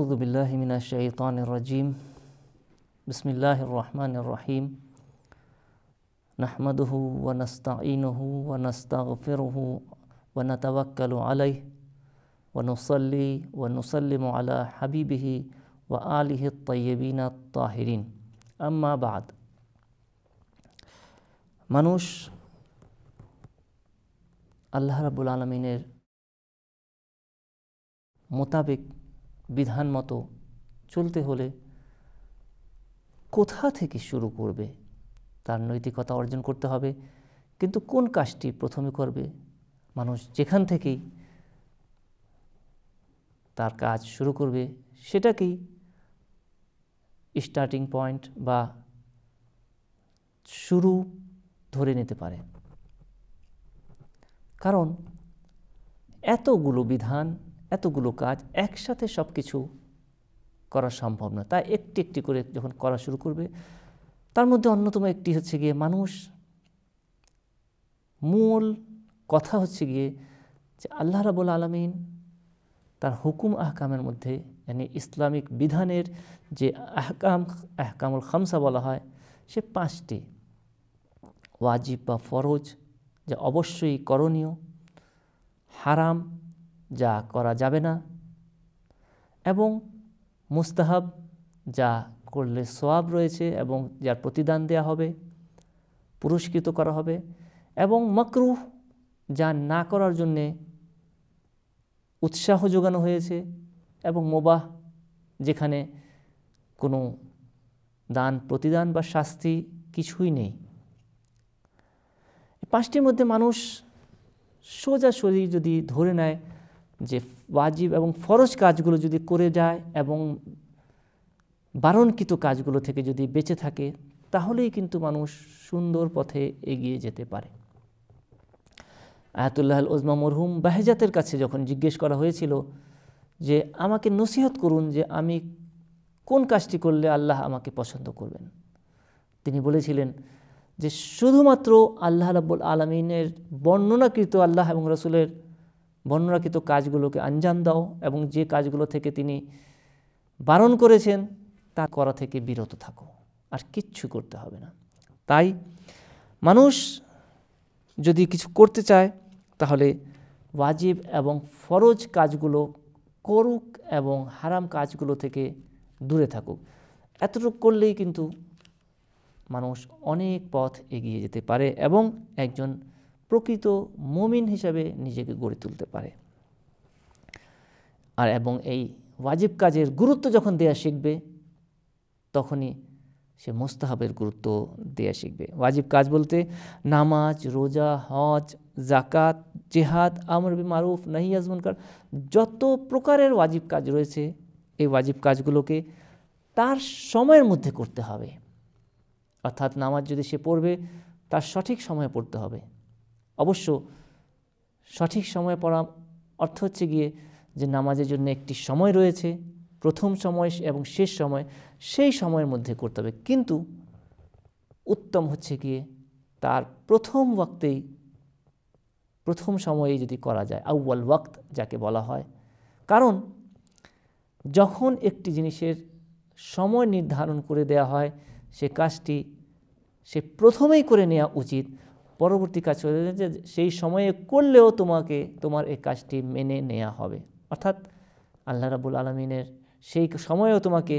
أعوذ بالله من الشيطان الرجيم بسم الله الرحمن الرحيم نحمده ونستعينه ونستغفره ونتوكل عليه ونصلي ونسلم على حبيبه وآله الطيبين الطاهرين أما بعد منوش الله رب العالمين مطابق বিধান মতো চলতে হলে কোথা থেকে শুরু করবে তার নৈতিকতা অর্জন করতে হবে কিন্তু কোন কাজটি প্রথমে করবে মানুষ যেখান থেকেই তার কাজ শুরু করবে সেটাকেই স্টার্টিং পয়েন্ট বা শুরু ধরে নিতে পারে কারণ এতগুলো বিধান এতগুলো কাজ একসাথে সব কিছু করা সম্ভব না তাই একটি একটি করে যখন করা শুরু করবে তার মধ্যে অন্যতম একটি হচ্ছে গিয়ে মানুষ মূল কথা হচ্ছে গিয়ে যে আল্লাহ রাবুল আলমিন তার হুকুম আহকামের মধ্যে মানে ইসলামিক বিধানের যে আহকাম আহকামুল খামসা বলা হয় সে পাঁচটি ওয়াজিব বা ফরজ যা অবশ্যই করণীয় হারাম যা করা যাবে না এবং মুস্তাহাব যা করলে সোয়াব রয়েছে এবং যার প্রতিদান দেয়া হবে পুরস্কৃত করা হবে এবং মাকরুহ যা না করার জন্যে উৎসাহ যোগানো হয়েছে এবং মোবাহ যেখানে কোনো দান প্রতিদান বা শাস্তি কিছুই নেই পাঁচটির মধ্যে মানুষ সোজাসুজি যদি ধরে নেয় যে ওয়াজিব এবং ফরজ কাজগুলো যদি করে যায় এবং বারণকৃত কাজগুলো থেকে যদি বেঁচে থাকে তাহলেই কিন্তু মানুষ সুন্দর পথে এগিয়ে যেতে পারে আয়াতুল্লাহ ওজমা মরহুম বাহেজাতের কাছে যখন জিজ্ঞেস করা হয়েছিল যে আমাকে নসিহত করুন যে আমি কোন কাজটি করলে আল্লাহ আমাকে পছন্দ করবেন তিনি বলেছিলেন যে শুধুমাত্র আল্লাহ রাব্বুল আলমিনের বর্ণনাকৃত আল্লাহ এবং রসুলের বর্ণরাকিত কাজগুলোকে আঞ্জাম দাও এবং যে কাজগুলো থেকে তিনি বারণ করেছেন তা করা থেকে বিরত থাকো আর কিচ্ছু করতে হবে না তাই মানুষ যদি কিছু করতে চায় তাহলে ওয়াজিব এবং ফরজ কাজগুলো করুক এবং হারাম কাজগুলো থেকে দূরে থাকুক এতটুক করলেই কিন্তু মানুষ অনেক পথ এগিয়ে যেতে পারে এবং একজন প্রকৃত মমিন হিসাবে নিজেকে গড়ে তুলতে পারে আর এবং এই ওয়াজিব কাজের গুরুত্ব যখন দেয়া শিখবে তখনই সে মোস্তাহাবের গুরুত্ব দেয়া শিখবে ওয়াজিব কাজ বলতে নামাজ রোজা হজ জাকাত জেহাদ আমর বি মারুফ নাহি আজমনকার যত প্রকারের ওয়াজিব কাজ রয়েছে এই ওয়াজিব কাজগুলোকে তার সময়ের মধ্যে করতে হবে অর্থাৎ নামাজ যদি সে পড়বে তার সঠিক সময়ে পড়তে হবে অবশ্য সঠিক সময়ে পড়া অর্থ হচ্ছে গিয়ে যে নামাজের জন্য একটি সময় রয়েছে প্রথম সময় এবং শেষ সময় সেই সময়ের মধ্যে করতে হবে কিন্তু উত্তম হচ্ছে গিয়ে তার প্রথম ওয়াক্তেই প্রথম সময়ে যদি করা যায় আউ্বাল ওয়াক্ত যাকে বলা হয় কারণ যখন একটি জিনিসের সময় নির্ধারণ করে দেয়া হয় সে কাজটি সে প্রথমেই করে নেওয়া উচিত পরবর্তী কাজ করে যে সেই সময়ে করলেও তোমাকে তোমার এই কাজটি মেনে নেওয়া হবে অর্থাৎ আল্লাহ রাবুল আলমিনের সেই সময়েও তোমাকে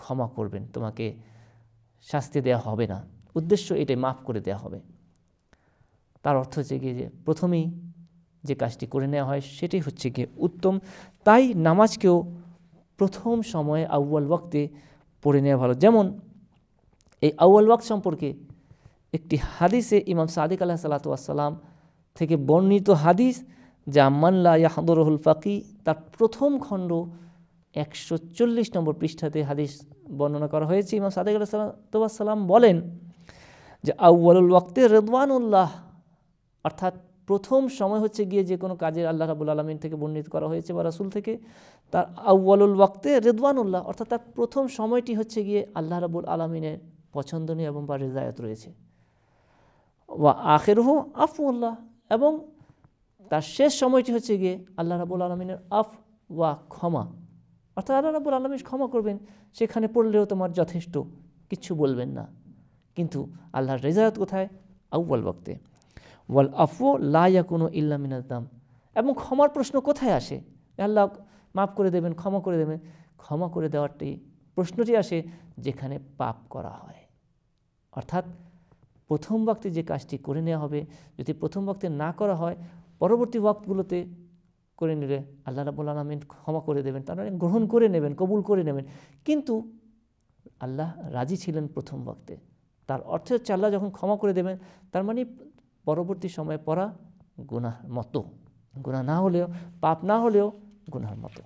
ক্ষমা করবেন তোমাকে শাস্তি দেওয়া হবে না উদ্দেশ্য এটাই মাফ করে দেওয়া হবে তার অর্থ হচ্ছে গিয়ে যে প্রথমেই যে কাজটি করে নেওয়া হয় সেটি হচ্ছে গিয়ে উত্তম তাই নামাজকেও প্রথম সময়ে আউ্বাল ওয়াক্তে পড়ে নেওয়া ভালো যেমন এই আউ্বাল ওয়াক্ত সম্পর্কে একটি হাদিসে ইমাম সাদিক আলাহ সালাতাম থেকে বর্ণিত হাদিস যা মানলা ইয়াহদরহুল ফাকি তার প্রথম খণ্ড একশো চল্লিশ নম্বর পৃষ্ঠাতে হাদিস বর্ণনা করা হয়েছে ইমাম সাদেক আল্লাহ সালাতাম বলেন যে আউ্বালুল ওয়াক্তে রেদওয়ানুল্লাহ অর্থাৎ প্রথম সময় হচ্ছে গিয়ে যে কোনো কাজের আল্লাহ রাবুল আলমিন থেকে বর্ণিত করা হয়েছে বা রাসুল থেকে তার আউ্বালুল ওয়াক্তে রেদওয়ানুল্লাহ অর্থাৎ তার প্রথম সময়টি হচ্ছে গিয়ে আল্লাহ রাবুল আলমিনের পছন্দনীয় এবং বা রেজায়ত রয়েছে ওয়া আখের হু আল্লাহ এবং তার শেষ সময়টি হচ্ছে গিয়ে আল্লাহ রাবুল আলমিনের আফ ওয়া ক্ষমা অর্থাৎ আল্লাহ রাবুল আলমিন ক্ষমা করবেন সেখানে পড়লেও তোমার যথেষ্ট কিছু বলবেন না কিন্তু আল্লাহর রেজায়ত কোথায় আউ্বাল বক্তে ওয়াল ও লাইয়া কোনো ইল্লামিনাদাম এবং ক্ষমার প্রশ্ন কোথায় আসে আল্লাহ মাফ করে দেবেন ক্ষমা করে দেবেন ক্ষমা করে দেওয়ারটি প্রশ্নটি আসে যেখানে পাপ করা হয় অর্থাৎ প্রথম বক্তে যে কাজটি করে নেওয়া হবে যদি প্রথম বক্তে না করা হয় পরবর্তী বক্তগুলোতে করে নিলে আল্লাহ রাবুল আলমিন ক্ষমা করে দেবেন তারা মানে গ্রহণ করে নেবেন কবুল করে নেবেন কিন্তু আল্লাহ রাজি ছিলেন প্রথম বক্তে তার অর্থ হচ্ছে আল্লাহ যখন ক্ষমা করে দেবেন তার মানে পরবর্তী সময়ে পড়া গুনাহ মতো গুণা না হলেও পাপ না হলেও গুনার মতো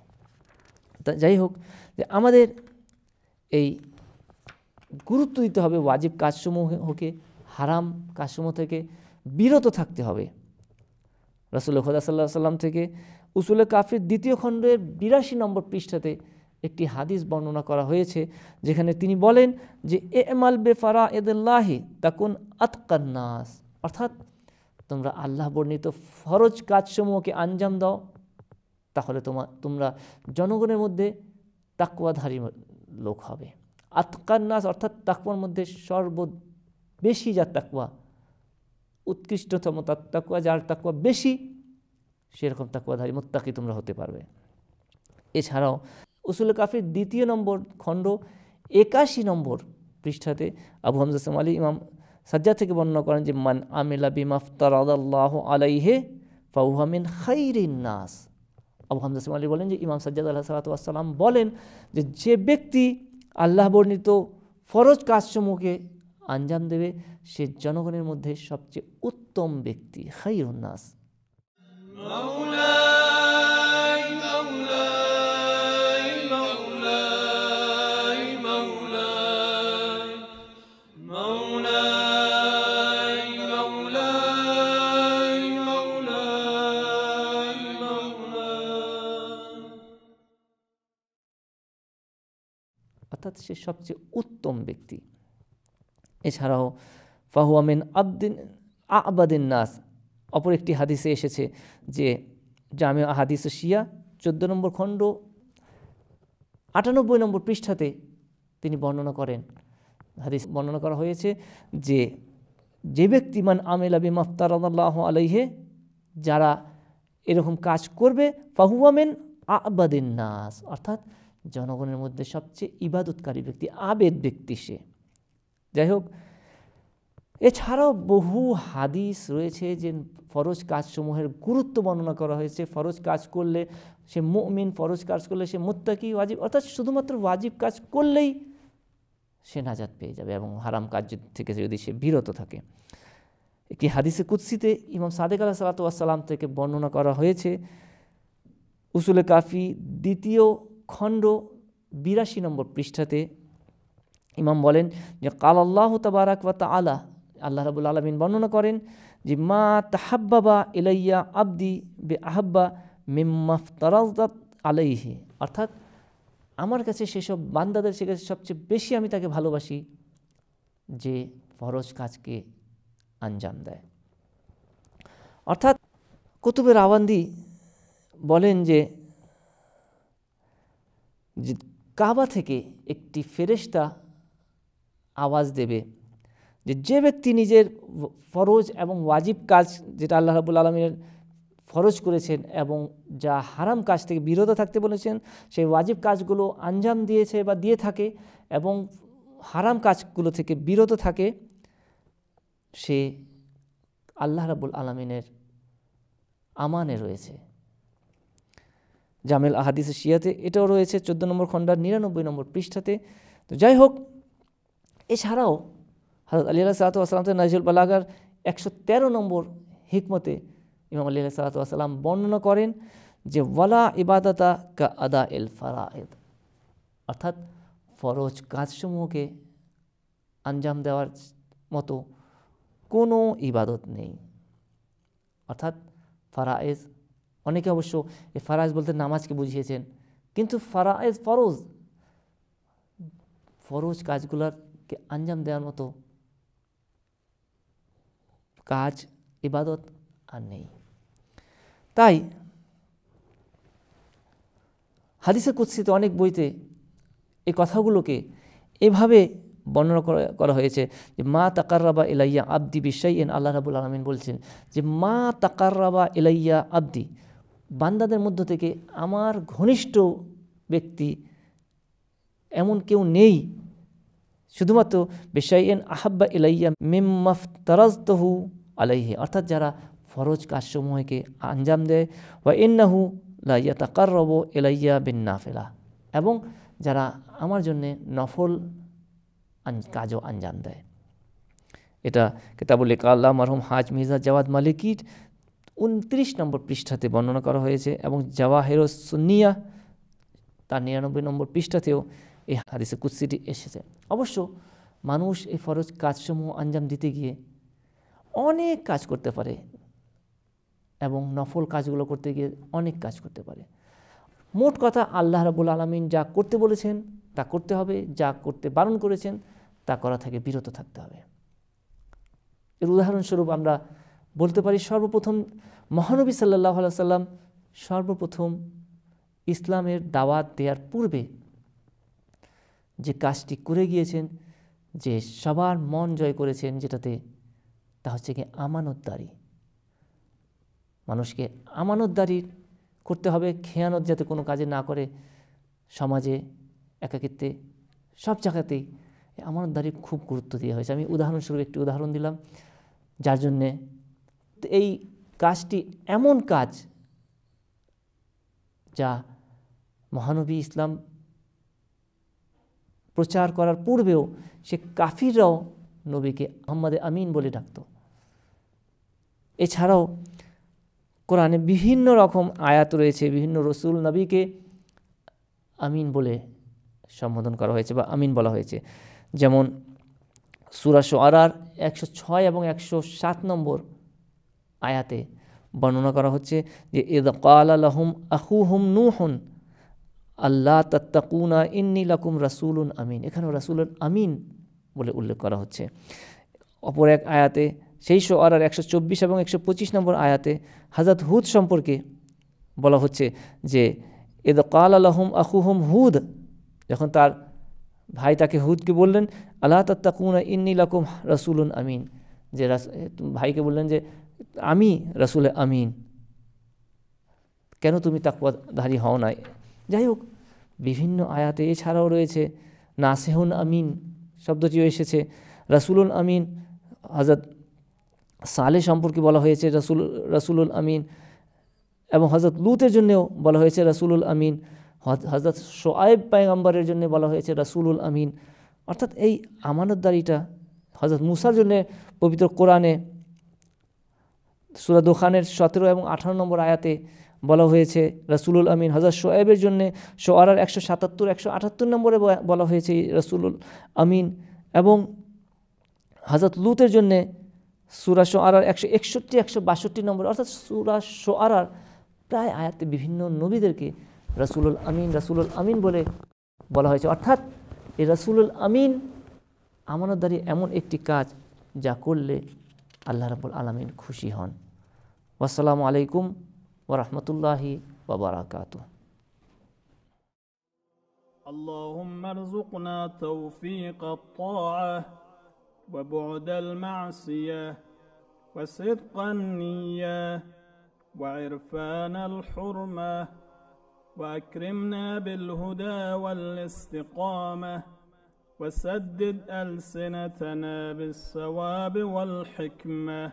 তা যাই হোক যে আমাদের এই গুরুত্ব দিতে হবে ওয়াজিব কাজসমূহ হোকে হারাম কাজসমূহ থেকে বিরত থাকতে হবে রাসুল খোদা সাল্লাহ সাল্লাম থেকে উসুলে কাফির দ্বিতীয় খণ্ডের বিরাশি নম্বর পৃষ্ঠাতে একটি হাদিস বর্ণনা করা হয়েছে যেখানে তিনি বলেন যে এ এমাল বে ফারা এদুল্লাহি তাকুন আতকান্নাস অর্থাৎ তোমরা আল্লাহ বর্ণিত ফরজ কাজসমূহকে আঞ্জাম দাও তাহলে তোমার তোমরা জনগণের মধ্যে তাকুয়াধারী লোক হবে আতকান্নাস অর্থাৎ তাকুয়ার মধ্যে সর্ব বেশি যার তাকুয়া উৎকৃষ্টতম তার তাকুয়া যার তাকুয়া বেশি সেরকম তাকুয়াধারী মোত্তাকি তোমরা হতে পারবে এছাড়াও উসুল কাফির দ্বিতীয় নম্বর খণ্ড একাশি নম্বর পৃষ্ঠাতে আবু হামজাসম আলী ইমাম সাজ্জা থেকে বর্ণনা করেন যে মান আমিলা বিমাফতার আদাল্লাহ আলাইহে ফাউহামিন খাইরিন নাস আবু হামজাসম আলী বলেন যে ইমাম সাজ্জাদ আল্লাহ সালাতাম বলেন যে যে ব্যক্তি আল্লাহ বর্ণিত ফরজ কাজসমূহকে আঞ্জাম দেবে সে জনগণের মধ্যে সবচেয়ে উত্তম ব্যক্তি হাই অর্থাৎ সে সবচেয়ে উত্তম ব্যক্তি এছাড়াও ফাহুয়ামিন আবদিন আবাদিন নাস অপর একটি হাদিসে এসেছে যে জামে হাদিস শিয়া চোদ্দো নম্বর খণ্ড আটানব্বই নম্বর পৃষ্ঠাতে তিনি বর্ণনা করেন হাদিস বর্ণনা করা হয়েছে যে যে ব্যক্তি মান আমেল আবি মাফতার আল্লাহ আলাইহে যারা এরকম কাজ করবে ফাহুয়ামেন আবাদিন নাস অর্থাৎ জনগণের মধ্যে সবচেয়ে ইবাদতকারী ব্যক্তি আবেদ ব্যক্তি সে যাই হোক এছাড়াও বহু হাদিস রয়েছে যে ফরজ কাজসমূহের গুরুত্ব বর্ণনা করা হয়েছে ফরজ কাজ করলে সে মুমিন ফরজ কাজ করলে সে মোত্তাকি ওয়াজিব অর্থাৎ শুধুমাত্র ওয়াজিব কাজ করলেই সে নাজাদ পেয়ে যাবে এবং হারাম কাজ থেকে যদি সে বিরত থাকে একটি হাদিসে কুৎসিতে ইমাম সাদেক আলাহ সালাতাম থেকে বর্ণনা করা হয়েছে উসুলে কাফি দ্বিতীয় খণ্ড বিরাশি নম্বর পৃষ্ঠাতে ইমাম বলেন যে কাল আল্লাহ তবারাক ওয়া আলা আল্লাহ রাবুল আলমিন বর্ণনা করেন যে মা তাহাব্বাবা এলাইয়া আব্দি বে আহাব্বা মিম্মাফতারাজদাত আলাইহি অর্থাৎ আমার কাছে সেসব বান্দাদের সে কাছে সবচেয়ে বেশি আমি তাকে ভালোবাসি যে ফরজ কাজকে আঞ্জাম দেয় অর্থাৎ কুতুবের আওয়ান্দি বলেন যে কাবা থেকে একটি ফেরেস্তা আওয়াজ দেবে যে যে ব্যক্তি নিজের ফরজ এবং ওয়াজিব কাজ যেটা আল্লাহ রাবুল আলমিনের ফরজ করেছেন এবং যা হারাম কাজ থেকে বিরত থাকতে বলেছেন সেই ওয়াজিব কাজগুলো আঞ্জাম দিয়েছে বা দিয়ে থাকে এবং হারাম কাজগুলো থেকে বিরত থাকে সে আল্লাহ রাবুল আলমিনের আমানে রয়েছে জামিল আহাদিস শিয়াতে এটাও রয়েছে চোদ্দো নম্বর খণ্ডার নিরানব্বই নম্বর পৃষ্ঠাতে তো যাই হোক এছাড়াও হজরত আলী আল্লাহ সালাতু আসসালাম তো নাজিউল বালাগার একশো তেরো নম্বর হিকমতে ইমাম আলী আল্লাহ সালাতু আসসালাম বর্ণনা করেন যে ওয়ালা ইবাদতা কা আদা এল ফারায়দ অর্থাৎ ফরজ কাজসমূহকে আঞ্জাম দেওয়ার মতো কোনো ইবাদত নেই অর্থাৎ ফারায়েজ অনেকে অবশ্য এই ফারাজ বলতে নামাজকে বুঝিয়েছেন কিন্তু ফারায়েজ ফরজ ফরজ কাজগুলার কে আঞ্জাম দেওয়ার মতো কাজ ইবাদত আর নেই তাই হাদিসের কুৎসিতে অনেক বইতে এই কথাগুলোকে এভাবে বর্ণনা করা হয়েছে যে মা তাকাররাবা এলাইয়া আব্দি এন আল্লাহ রাবুল আলমিন বলছেন যে মা তাকাররাবা এলাইয়া আব্দি বান্দাদের মধ্য থেকে আমার ঘনিষ্ঠ ব্যক্তি এমন কেউ নেই শুধুমাত্র বেশাইন আহাব্বা ইলাইয়া মিম্মাফ তারাজতহু আলাইহে অর্থাৎ যারা ফরজ কাজসমূহকে আঞ্জাম দেয় ওয়া ইন্নাহু লাইয়া তাকার রব এলাইয়া বিন ফেলা এবং যারা আমার জন্যে নফল কাজও আঞ্জাম দেয় এটা কেতাবুল কাল্লা মারহুম হাজ মির্জা জাওয়াদ মালিকির উনত্রিশ নম্বর পৃষ্ঠাতে বর্ণনা করা হয়েছে এবং জাওয়াহের সুনিয়া তার নিরানব্বই নম্বর পৃষ্ঠাতেও এই হাদিসে কুৎসিটি এসেছে অবশ্য মানুষ এই ফরজ কাজসমূহ আঞ্জাম দিতে গিয়ে অনেক কাজ করতে পারে এবং নফল কাজগুলো করতে গিয়ে অনেক কাজ করতে পারে মোট কথা আল্লাহ রাবুল আলমিন যা করতে বলেছেন তা করতে হবে যা করতে বারণ করেছেন তা করা থেকে বিরত থাকতে হবে এর উদাহরণস্বরূপ আমরা বলতে পারি সর্বপ্রথম মহানবী সাল্লাহ সাল্লাম সর্বপ্রথম ইসলামের দাওয়াত দেওয়ার পূর্বে যে কাজটি করে গিয়েছেন যে সবার মন জয় করেছেন যেটাতে তা হচ্ছে কি আমানতদারি মানুষকে আমানতদারির করতে হবে খেয়ানত যাতে কোনো কাজে না করে সমাজে একাকিত্বে সব জায়গাতেই আমানতদারি খুব গুরুত্ব দেওয়া হয়েছে আমি উদাহরণস্বরূপ একটি উদাহরণ দিলাম যার জন্যে এই কাজটি এমন কাজ যা মহানবী ইসলাম প্রচার করার পূর্বেও সে কাফিররাও নবীকে আহম্মদে আমিন বলে ডাকত এছাড়াও কোরআনে বিভিন্ন রকম আয়াত রয়েছে বিভিন্ন রসুল নবীকে আমিন বলে সম্বোধন করা হয়েছে বা আমিন বলা হয়েছে যেমন সুরাশো আরার একশো ছয় এবং একশো সাত নম্বর আয়াতে বর্ণনা করা হচ্ছে যে এদ কাল আলহম আহু হুম নু হন আল্লাহ তাত্তাকুনা ইন্নি লাকুম রাসুলুন আমিন এখানেও রাসুলুন আমিন বলে উল্লেখ করা হচ্ছে অপর এক আয়াতে সেই সো আর একশো চব্বিশ এবং একশো পঁচিশ নম্বর আয়াতে হাজরত হুদ সম্পর্কে বলা হচ্ছে যে এদ কাল আলহম আহুহম হুদ যখন তার ভাই তাকে হুদকে বললেন আল্লাহ তাত্তাকুনা ইন্নি লাকুম রাসুলুন আমিন যে ভাইকে বললেন যে আমি রাসুল আমিন কেন তুমি তাকুয়াধারী হও নাই যাই হোক বিভিন্ন আয়াতে এছাড়াও রয়েছে নাসেহুন আমিন শব্দটিও এসেছে রাসুলুল আমিন হজরত সালে সম্পর্কে বলা হয়েছে রাসুল রাসুলুল আমিন এবং হজরত লুতের জন্যেও বলা হয়েছে রাসুলুল আমিন হজরত শোয়েব পায়গাম্বারের জন্য বলা হয়েছে রাসুলুল আমিন অর্থাৎ এই আমানতদারিটা হজরত মুসার জন্য পবিত্র কোরআনে সুরাদোখানের সতেরো এবং আঠারো নম্বর আয়াতে বলা হয়েছে রাসুলুল আমিন হাজার শোয়েবের জন্যে সোয়ারার একশো সাতাত্তর একশো আটাত্তর নম্বরে বলা হয়েছে রাসুলুল আমিন এবং হজরত লুতের জন্যে সুরা আর একশো একষট্টি একশো বাষট্টি নম্বর অর্থাৎ সুরা আর প্রায় আয়াতে বিভিন্ন নবীদেরকে রাসুলুল আমিন রাসুলুল আমিন বলে বলা হয়েছে অর্থাৎ এই রাসুলুল আমিন আমানতদারি এমন একটি কাজ যা করলে আল্লাহ রাবুল আলমিন খুশি হন আসসালামু আলাইকুম ورحمة الله وبركاته اللهم ارزقنا توفيق الطاعة وبعد المعصية وصدق النية وعرفان الحرمة وأكرمنا بالهدى والاستقامة وسدد ألسنتنا بالصواب والحكمة